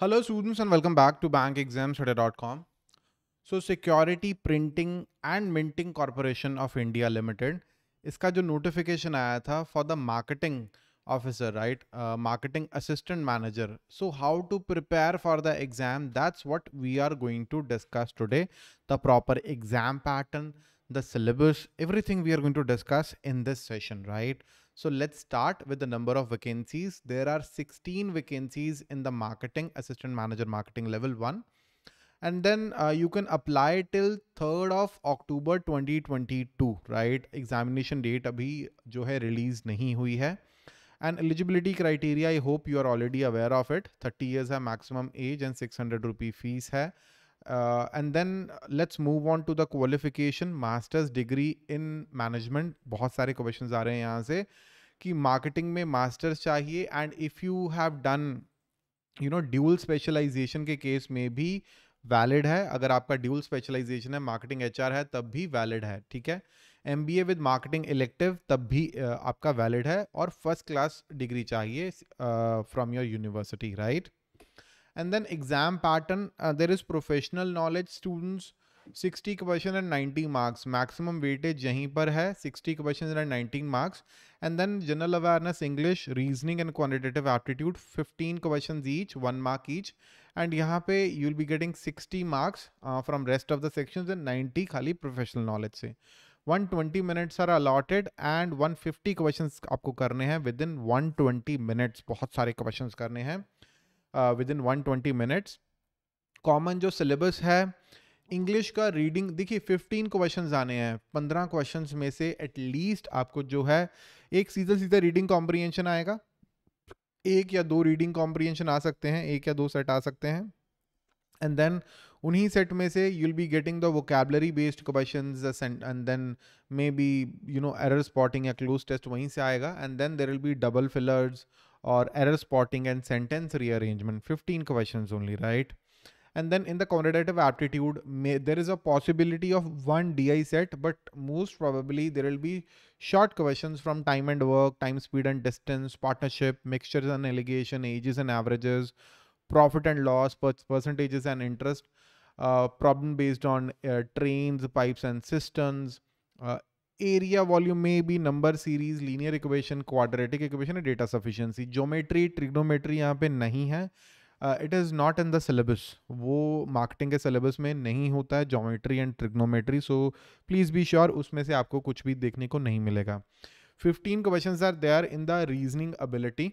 Hello students and welcome back to bankexamstudy.com. So Security Printing and Minting Corporation of India Limited इसका जो notification आया था for the marketing officer, right? Uh, marketing assistant manager. So how to prepare for the exam? That's what we are going to discuss today. The proper exam pattern, the syllabus, everything we are going to discuss in this session, right? So let's start with the number of vacancies. There are 16 vacancies in the marketing assistant manager marketing level one. And then uh, you can apply till 3rd of October 2022, right? Examination date abhi jo hai release nahi hui hai. And eligibility criteria, I hope you are already aware of it. 30 years hai maximum age and 600 rupee fees hai. Uh, and then uh, let's move on to the qualification masters degree in management बहुत सारे question आ रहे हैं यहाँ से कि marketing में masters चाहिए and if you have done you know dual specialisation के केस में भी वैलिड है अगर आपका ड्यूल स्पेशलाइजेशन है मार्केटिंग एच है तब भी वैलिड है ठीक है M B A with marketing elective तब भी uh, आपका वैलिड है और फर्स्ट क्लास डिग्री चाहिए from your university right and then exam pattern uh, there is professional knowledge students 60 question and 90 marks maximum weightage यहीं पर है 60 question and 19 marks and then general awareness English reasoning and quantitative aptitude 15 question each one mark each and यहाँ पे you will be getting 60 marks from rest of the sections and 90 खाली professional knowledge से 120 minutes are allotted and 150 questions आपको करने हैं with in 120 minutes बहुत सारे questions करने हैं within one twenty minutes common जो सिलेबस है इंग्लिश का रीडिंग देखिए फिफ्टीन क्वेश्चन आने हैं पंद्रह क्वेश्चन में से एटलीस्ट आपको जो है एक सीधा सीधा रीडिंग कॉम्प्रीहेंशन आएगा एक या दो रीडिंग कॉम्प्रीहेंशन आ सकते हैं एक या दो सेट आ सकते हैं एंड देन उन्हीं सेट में से you will be getting the vocabulary based question and then maybe you know error spotting या क्लोज टेस्ट वहीं से आएगा and then there will be double fillers or error spotting and sentence rearrangement 15 questions only right and then in the quantitative aptitude may, there is a possibility of one di set but most probably there will be short questions from time and work time speed and distance partnership mixtures and allegation ages and averages profit and loss per percentages and interest uh, problem based on uh, trains pipes and systems uh, area volume में भी number series linear equation quadratic equation है data sufficiency geometry trigonometry यहाँ पे नहीं है it is not in the syllabus वो marketing के syllabus में नहीं होता है geometry and trigonometry so please be sure उसमें से आपको कुछ भी देखने को नहीं मिलेगा fifteen question are they are in the reasoning ability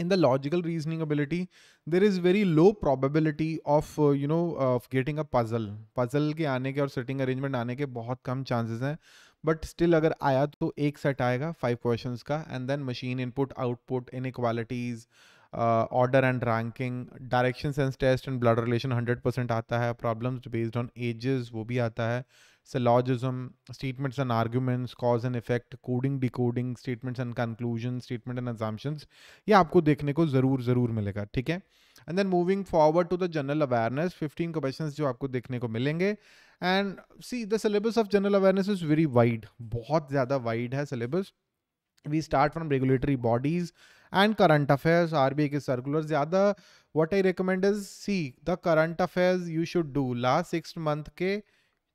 in the logical reasoning ability there is very low probability of you know of getting a puzzle puzzle के आने के और सेटिंग अरेंजमेंट आने के बहुत कम चांसेस हैं बट स्टिल अगर आया तो एक सेट आएगा फाइव क्वेश्चन का and then machine input output equalities order and ranking direction sense test and blood relation hundred percent आता है प्रॉब्लम्स बेस्ड ऑन एजेस वो भी आता है syllogism statements and arguments cause and effect coding decoding statements and conclusion statement and assumptions ये आपको देखने को ज़रूर ज़रूर मिलेगा ठीक है and then moving forward to the general awareness fifteen question जो आपको देखने को मिलेंगे and see the syllabus of general awareness is very wide बहुत ज़्यादा वाइड है syllabus we start from regulatory bodies and current affairs R B I के circular ज़्यादा what I recommend is see the current affairs you should do last six month के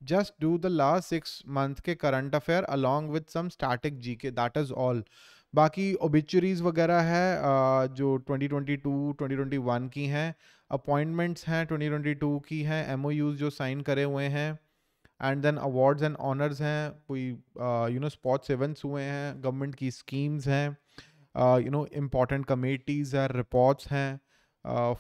just do the last six month ke current affair along with some static gk that is all बाकी ओबिचरीज वगैरह है जो 2022, 2021 की हैं appointments हैं 2022 की हैं एम जो साइन करे हुए हैं and then awards and honours हैं कोई यू नो स्पॉट्स इवेंट्स हुए हैं गवर्नमेंट की स्कीम्स हैं यू नो इम्पॉर्टेंट कमेटीज़ हैं रिपोर्ट्स हैं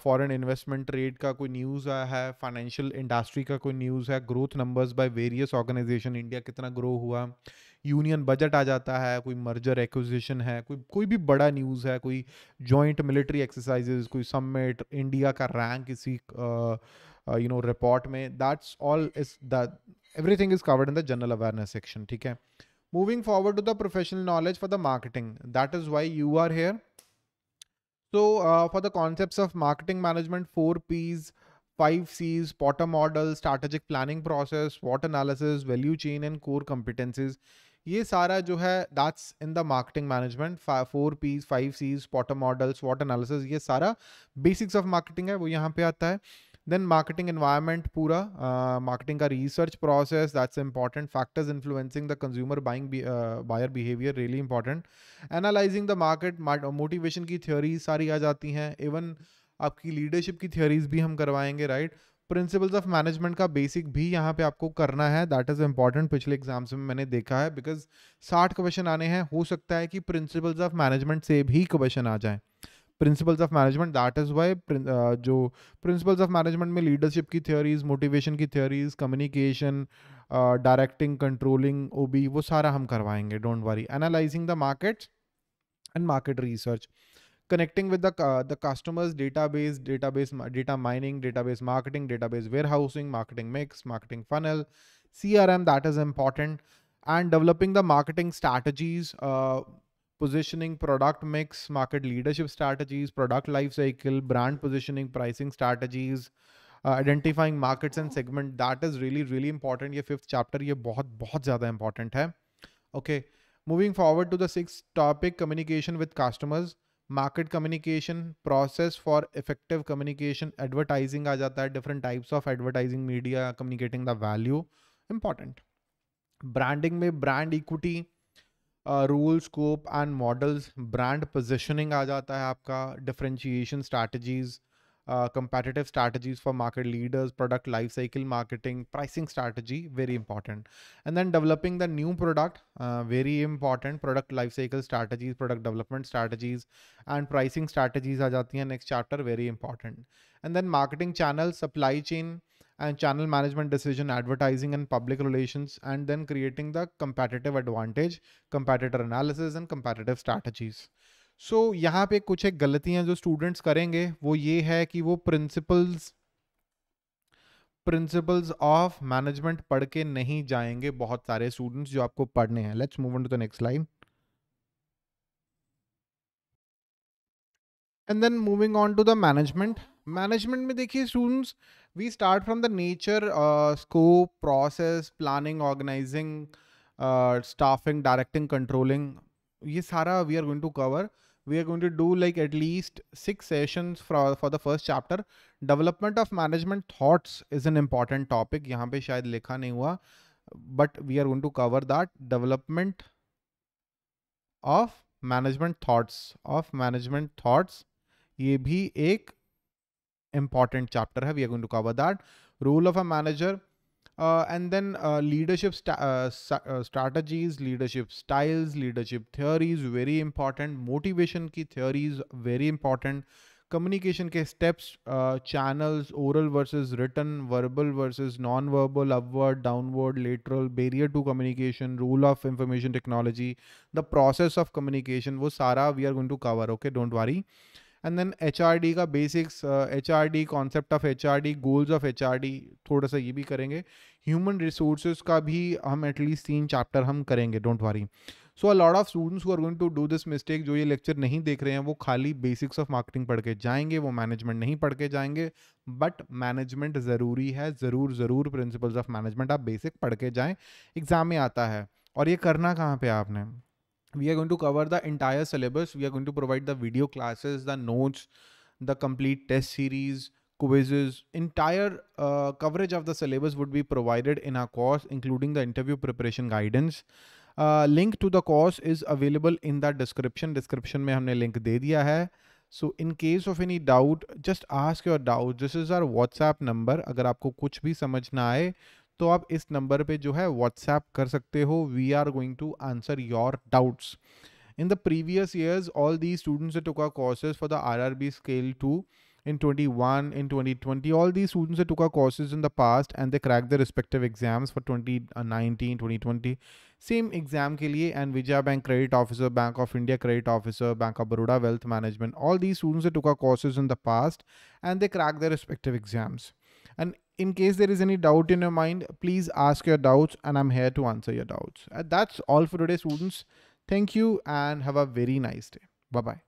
फॉरेन इन्वेस्टमेंट ट्रेड का कोई न्यूज़ आया है फाइनेंशियल इंडस्ट्री का कोई न्यूज़ है growth numbers by various organisation India कितना ग्रो हुआ यूनियन बजट आ जाता है कोई मर्जर एक्विजिशन है कोई कोई भी बड़ा न्यूज़ है कोई जॉइंट मिलिट्री एक्सरसाइजेज कोई समिट इंडिया का रैंक किसी यू नो रिपोर्ट में that's all is the everything is covered in the general awareness section ठीक है moving forward to the professional knowledge for the marketing that is why you are here So uh, for the concepts of marketing management, four P's, five C's, Potter model, strategic planning process, what analysis, value chain and core competencies. ये सारा जो है that's in the marketing management four Ps five Cs Porter model स्वॉट analysis ये सारा basics of marketing है वो यहाँ पे आता है देन मार्केटिंग एनवायरमेंट पूरा मार्केटिंग का research process that's important factors influencing the consumer buying buyer behaviour really important analysing the market motivation की थ्योरीज सारी आ जाती हैं इवन आपकी लीडरशिप की थ्योरीज भी हम करवाएंगे राइट प्रिंसिपल्स ऑफ मैनेजमेंट का बेसिक भी यहाँ पे आपको करना है दैट इज इंपॉर्टेंट पिछले एग्जाम्स में मैंने देखा है बिकॉज साठ क्वेश्चन आने हैं हो सकता है कि प्रिंसिपल्स ऑफ मैनेजमेंट से भी क्वेश्चन आ जाए principles of management that is why जो प्रिंसिपल्स ऑफ मैनेजमेंट में लीडरशिप की थियोरीज मोटिवेशन की theories communication directing controlling O B वो सारा हम करवाएंगे don't worry analysing the markets and market research connecting with the customers database database data mining database marketing database warehousing marketing mix marketing funnel C R M that is important and developing the marketing strategies positioning, product mix, market leadership strategies, product lifecycle, brand positioning, pricing strategies, uh, identifying markets and segment. That is really really important. Your fifth chapter ये बहुत बहुत ज़्यादा important है. Okay, moving forward to the sixth topic, communication with customers. market communication, process for effective communication, advertising. Ah different types of advertising media, communicating the value. Important. Branding, important branding में role scope and models brand positioning आ जाता है आपका differentiation strategies competitive strategies for market leaders product life cycle marketing pricing strategy very important and then developing the new product very important product life cycle strategies product development strategies and pricing strategies आ जाती हैं next chapter very important and then marketing channel supply chain and channel management decision, advertising and public relations, and then creating the competitive advantage, competitor analysis and competitive strategies. so, यहाँ पे कुछ एक गलतियाँ जो students करेंगे वो ये है कि वो principles principles of management पढ़ के नहीं जाएंगे बहुत सारे स्टूडेंट्स जो आपको पढ़ने हैं let's move on to the next line and then moving on to the management management में देखिए students we start from the nature, uh, scope, process, planning, organizing, uh, staffing, directing, controlling. ये सारा we are going to cover. We are going to do like at least six sessions for for the first chapter. Development of management thoughts is an important topic. यहाँ पे शायद लिखा नहीं हुआ, but we are going to cover that development of management thoughts of management thoughts ये भी एक important chapter we are going to cover that role of a manager uh, and then uh, leadership st uh, uh, strategies leadership styles leadership theories very important motivation ki theories very important communication के steps channels oral versus written verbal versus non verbal upward downward lateral barrier to communication role of information technology the process of communication वो सारा we are going to cover okay don't worry and then H का basics H R D concept of H R D goals of H R D थोड़ा सा ये भी करेंगे human resources का भी हम एटलीस्ट तीन चैप्टर हम करेंगे don't worry so a lot of students are going to do this mistake जो ये लेक्चर नहीं देख रहे हैं वो खाली बेसिक्स ऑफ मार्केटिंग पढ़ के जाएंगे वो मैनेजमेंट नहीं पढ़ के जाएंगे बट मैनेजमेंट ज़रूरी है ज़रूर ज़रूर प्रिंसिपल्स ऑफ मैनेजमेंट आप बेसिक पढ़ के जाएँ एग्ज़ाम में आता है और ये करना कहाँ पे आपने we are going to cover the entire syllabus we are going to provide the video classes the notes the complete test series quizzes entire uh, coverage of the syllabus would be provided in our course including the interview preparation guidance uh, link to the course is available in the description description mein humne link de diya hai so in case of any doubt just ask your doubt this is our WhatsApp number अगर आपको कुछ भी समझ ना आए तो आप इस नंबर पे जो है व्हाट्सएप कर सकते हो we are going to answer your doubts in the previous years all the students took our courses for the R R B scale two in twenty one in twenty twenty all the students took our courses in the past and they crack the respective exams for twenty nineteen twenty twenty same exam के लिए and Vijaya bank credit officer bank of India credit officer bank of Baroda wealth management all the students took our courses in the past and they crack the respective exams and in case there is any doubt in your mind, please ask your doubts and I'm here to answer your doubts. Uh, that's all for today, students. Thank you and have a very nice day. Bye-bye.